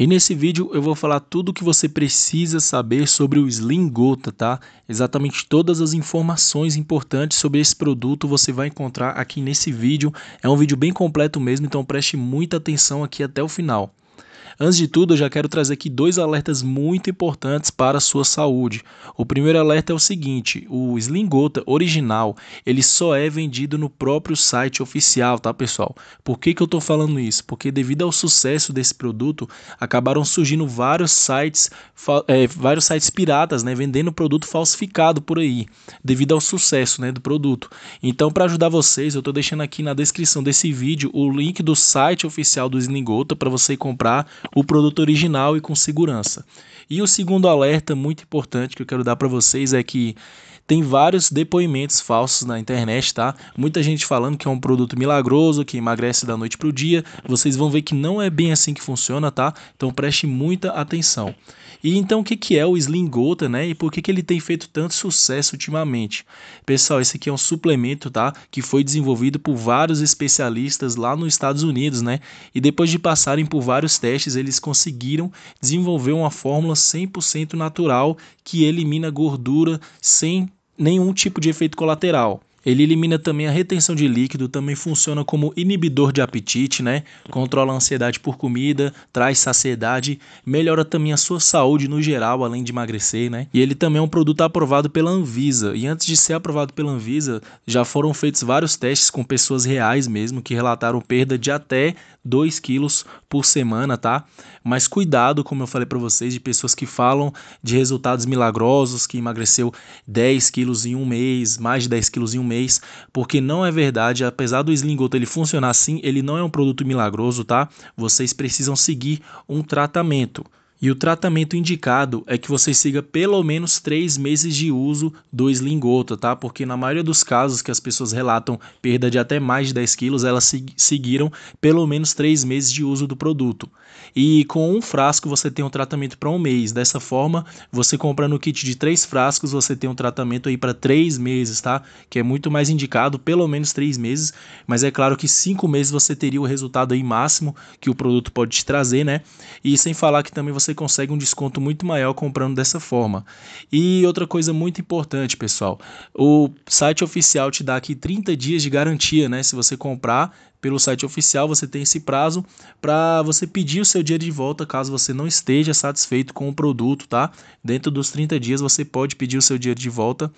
E nesse vídeo eu vou falar tudo o que você precisa saber sobre o Slim Gota, tá? Exatamente todas as informações importantes sobre esse produto você vai encontrar aqui nesse vídeo. É um vídeo bem completo mesmo, então preste muita atenção aqui até o final. Antes de tudo, eu já quero trazer aqui dois alertas muito importantes para a sua saúde. O primeiro alerta é o seguinte: o Slingota original, ele só é vendido no próprio site oficial, tá, pessoal? Por que, que eu estou falando isso? Porque devido ao sucesso desse produto, acabaram surgindo vários sites, é, vários sites piratas, né, vendendo produto falsificado por aí, devido ao sucesso, né, do produto. Então, para ajudar vocês, eu estou deixando aqui na descrição desse vídeo o link do site oficial do Slingota para você comprar o produto original e com segurança. E o segundo alerta muito importante que eu quero dar para vocês é que tem vários depoimentos falsos na internet, tá? Muita gente falando que é um produto milagroso, que emagrece da noite para o dia. Vocês vão ver que não é bem assim que funciona, tá? Então preste muita atenção. E então o que, que é o Slim Gota, né? E por que, que ele tem feito tanto sucesso ultimamente? Pessoal, esse aqui é um suplemento, tá? Que foi desenvolvido por vários especialistas lá nos Estados Unidos, né? E depois de passarem por vários testes, eles conseguiram desenvolver uma fórmula 100% natural que elimina gordura sem nenhum tipo de efeito colateral. Ele elimina também a retenção de líquido, também funciona como inibidor de apetite, né? Controla a ansiedade por comida, traz saciedade, melhora também a sua saúde no geral, além de emagrecer, né? E ele também é um produto aprovado pela Anvisa. E antes de ser aprovado pela Anvisa, já foram feitos vários testes com pessoas reais mesmo que relataram perda de até 2 quilos por semana, tá? Mas cuidado, como eu falei para vocês, de pessoas que falam de resultados milagrosos, que emagreceu 10 quilos em um mês, mais de 10 quilos em um mês, porque não é verdade. Apesar do Slingoto ele funcionar assim, ele não é um produto milagroso, tá? Vocês precisam seguir um tratamento. E o tratamento indicado é que você siga pelo menos 3 meses de uso do Slingota, tá? Porque na maioria dos casos que as pessoas relatam perda de até mais de 10 quilos, elas seguiram pelo menos 3 meses de uso do produto. E com um frasco você tem um tratamento para um mês. Dessa forma, você comprando o kit de 3 frascos, você tem um tratamento aí para 3 meses, tá? Que é muito mais indicado, pelo menos 3 meses. Mas é claro que 5 meses você teria o resultado aí máximo que o produto pode te trazer, né? E sem falar que também você você consegue um desconto muito maior comprando dessa forma. E outra coisa muito importante, pessoal, o site oficial te dá aqui 30 dias de garantia, né? Se você comprar pelo site oficial, você tem esse prazo para você pedir o seu dinheiro de volta caso você não esteja satisfeito com o produto, tá? Dentro dos 30 dias você pode pedir o seu dinheiro de volta.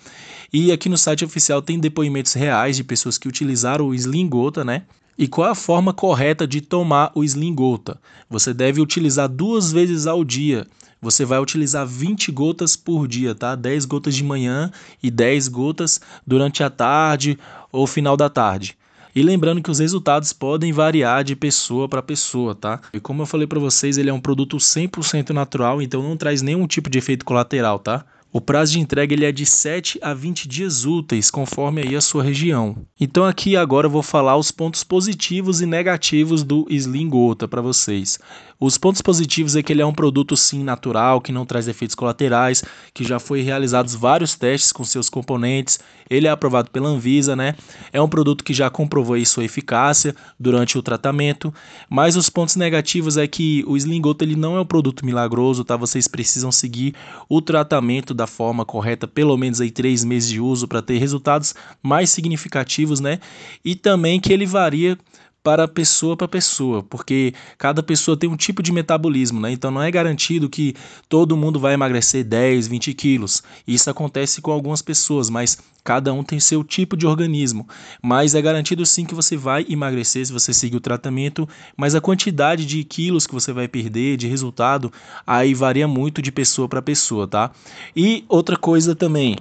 E aqui no site oficial tem depoimentos reais de pessoas que utilizaram o Slim Gota, né? E qual a forma correta de tomar o Slim Gota? Você deve utilizar duas vezes ao dia. Você vai utilizar 20 gotas por dia, tá? 10 gotas de manhã e 10 gotas durante a tarde ou final da tarde. E lembrando que os resultados podem variar de pessoa para pessoa, tá? E como eu falei para vocês, ele é um produto 100% natural, então não traz nenhum tipo de efeito colateral, tá? O prazo de entrega ele é de 7 a 20 dias úteis, conforme aí a sua região. Então aqui agora eu vou falar os pontos positivos e negativos do Slim Gota para vocês. Os pontos positivos é que ele é um produto sim natural, que não traz efeitos colaterais, que já foi realizados vários testes com seus componentes, ele é aprovado pela Anvisa, né? É um produto que já comprovou aí sua eficácia durante o tratamento, mas os pontos negativos é que o Slim Gota ele não é um produto milagroso, tá? Vocês precisam seguir o tratamento da forma correta, pelo menos aí três meses de uso para ter resultados mais significativos, né? E também que ele varia para pessoa para pessoa, porque cada pessoa tem um tipo de metabolismo, né? Então não é garantido que todo mundo vai emagrecer 10, 20 quilos. Isso acontece com algumas pessoas, mas cada um tem seu tipo de organismo. Mas é garantido sim que você vai emagrecer se você seguir o tratamento, mas a quantidade de quilos que você vai perder, de resultado, aí varia muito de pessoa para pessoa, tá? E outra coisa também,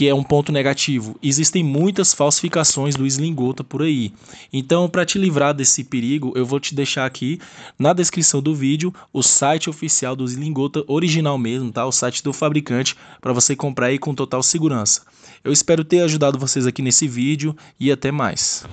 que é um ponto negativo. Existem muitas falsificações do Slingota por aí. Então, para te livrar desse perigo, eu vou te deixar aqui na descrição do vídeo o site oficial do Slingota original mesmo, tá? O site do fabricante para você comprar aí com total segurança. Eu espero ter ajudado vocês aqui nesse vídeo e até mais.